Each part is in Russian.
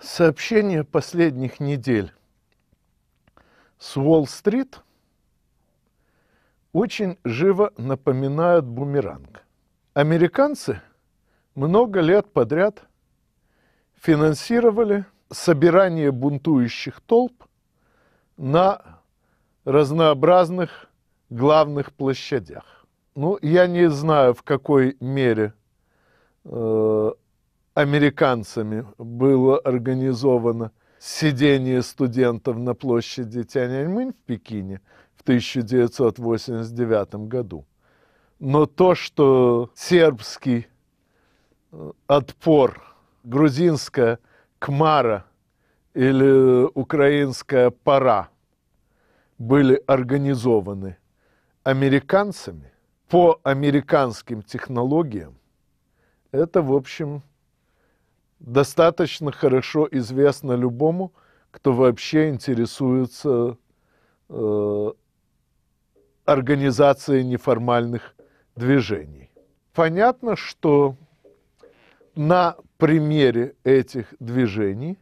Сообщение последних недель с Уолл-стрит очень живо напоминают бумеранг. Американцы много лет подряд финансировали собирание бунтующих толп на разнообразных главных площадях. Ну, я не знаю, в какой мере э, американцами было организовано сидение студентов на площади Тяньаньмэнь в Пекине в 1989 году. Но то, что сербский э, отпор, грузинская кмара или украинская пара были организованы американцами, по американским технологиям, это, в общем, достаточно хорошо известно любому, кто вообще интересуется э, организацией неформальных движений. Понятно, что на примере этих движений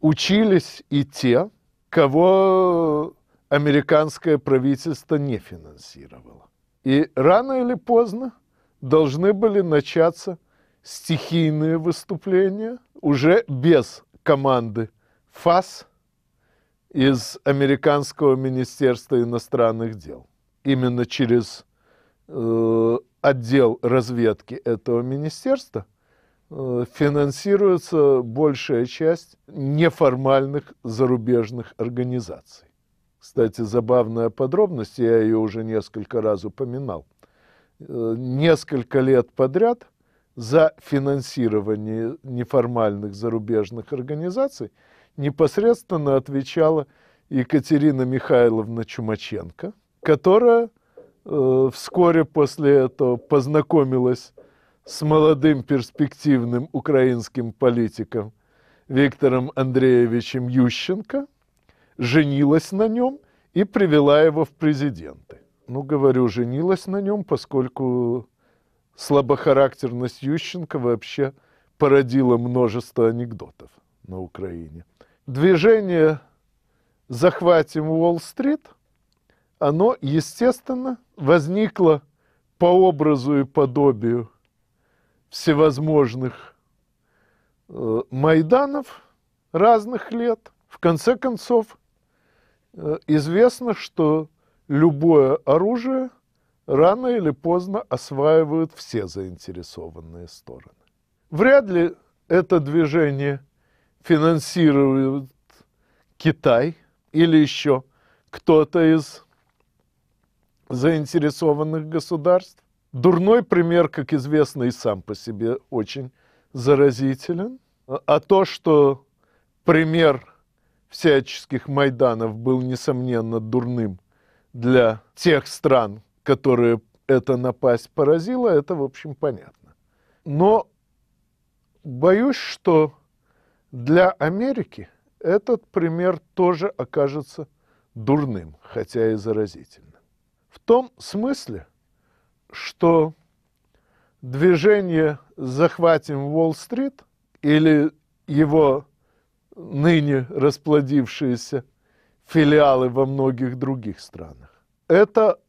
учились и те, кого американское правительство не финансировало. И рано или поздно должны были начаться стихийные выступления уже без команды ФАС из Американского министерства иностранных дел. Именно через э, отдел разведки этого министерства э, финансируется большая часть неформальных зарубежных организаций. Кстати, забавная подробность, я ее уже несколько раз упоминал. Э, несколько лет подряд за финансирование неформальных зарубежных организаций непосредственно отвечала Екатерина Михайловна Чумаченко, которая э, вскоре после этого познакомилась с молодым перспективным украинским политиком Виктором Андреевичем Ющенко – женилась на нем и привела его в президенты. Ну, говорю, женилась на нем, поскольку слабохарактерность Ющенко вообще породила множество анекдотов на Украине. Движение «Захватим Уолл-стрит» оно, естественно, возникло по образу и подобию всевозможных э, майданов разных лет. В конце концов, Э, известно, что любое оружие рано или поздно осваивают все заинтересованные стороны. Вряд ли это движение финансирует Китай или еще кто-то из заинтересованных государств. Дурной пример, как известно, и сам по себе очень заразителен. А то, что пример всяческих майданов был, несомненно, дурным для тех стран, которые эта напасть поразила, это, в общем, понятно. Но боюсь, что для Америки этот пример тоже окажется дурным, хотя и заразительным. В том смысле, что движение «Захватим Уолл-стрит» или его ныне расплодившиеся филиалы во многих других странах. Это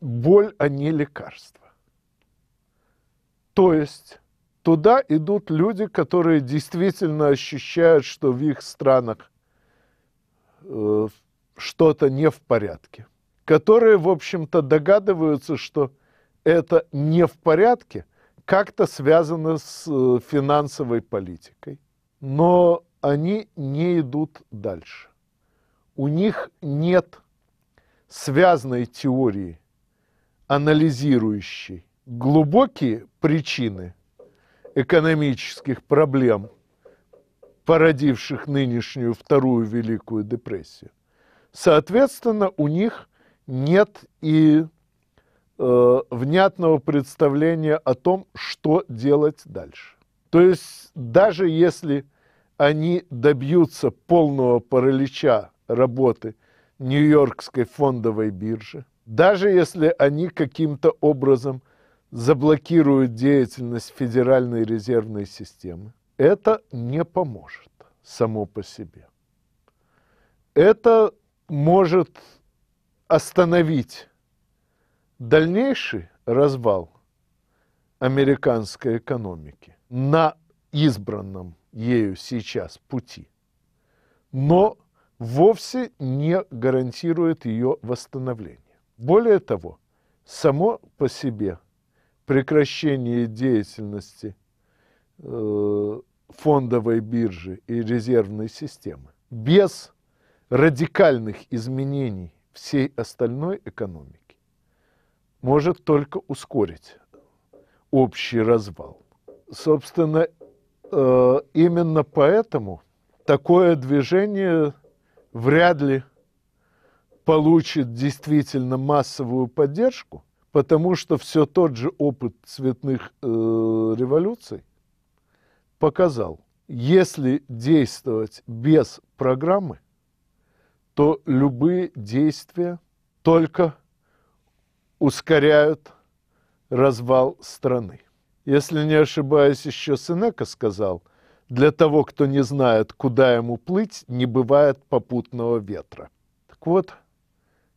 боль, а не лекарство. То есть туда идут люди, которые действительно ощущают, что в их странах э, что-то не в порядке, которые, в общем-то, догадываются, что это не в порядке, как-то связано с э, финансовой политикой но они не идут дальше. У них нет связанной теории, анализирующей глубокие причины экономических проблем, породивших нынешнюю Вторую Великую депрессию. Соответственно, у них нет и э, внятного представления о том, что делать дальше. То есть даже если они добьются полного паралича работы Нью-Йоркской фондовой биржи, даже если они каким-то образом заблокируют деятельность Федеральной резервной системы, это не поможет само по себе. Это может остановить дальнейший развал американской экономики на избранном ею сейчас пути, но вовсе не гарантирует ее восстановление. Более того, само по себе прекращение деятельности э, фондовой биржи и резервной системы без радикальных изменений всей остальной экономики может только ускорить общий развал. Собственно, Э, именно поэтому такое движение вряд ли получит действительно массовую поддержку, потому что все тот же опыт цветных э, революций показал, если действовать без программы, то любые действия только ускоряют развал страны. Если не ошибаюсь, еще Сенека сказал, для того, кто не знает, куда ему плыть, не бывает попутного ветра. Так вот,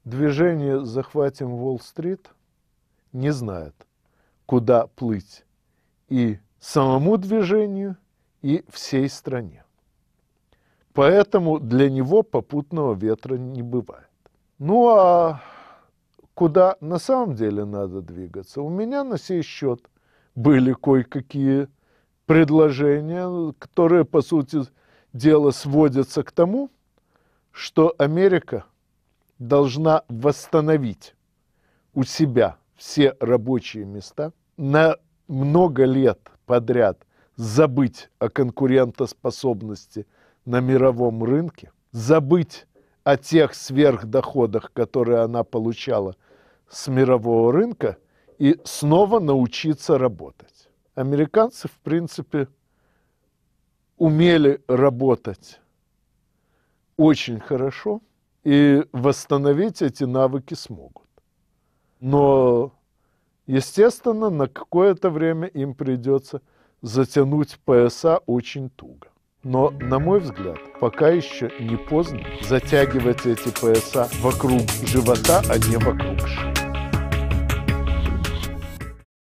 движение «Захватим Уолл-стрит» не знает, куда плыть и самому движению, и всей стране. Поэтому для него попутного ветра не бывает. Ну а куда на самом деле надо двигаться? У меня на сей счет были кое-какие предложения, которые, по сути дела, сводятся к тому, что Америка должна восстановить у себя все рабочие места, на много лет подряд забыть о конкурентоспособности на мировом рынке, забыть о тех сверхдоходах, которые она получала с мирового рынка – и снова научиться работать. Американцы, в принципе, умели работать очень хорошо и восстановить эти навыки смогут. Но, естественно, на какое-то время им придется затянуть пояса очень туго. Но, на мой взгляд, пока еще не поздно затягивать эти пояса вокруг живота, а не вокруг шеи.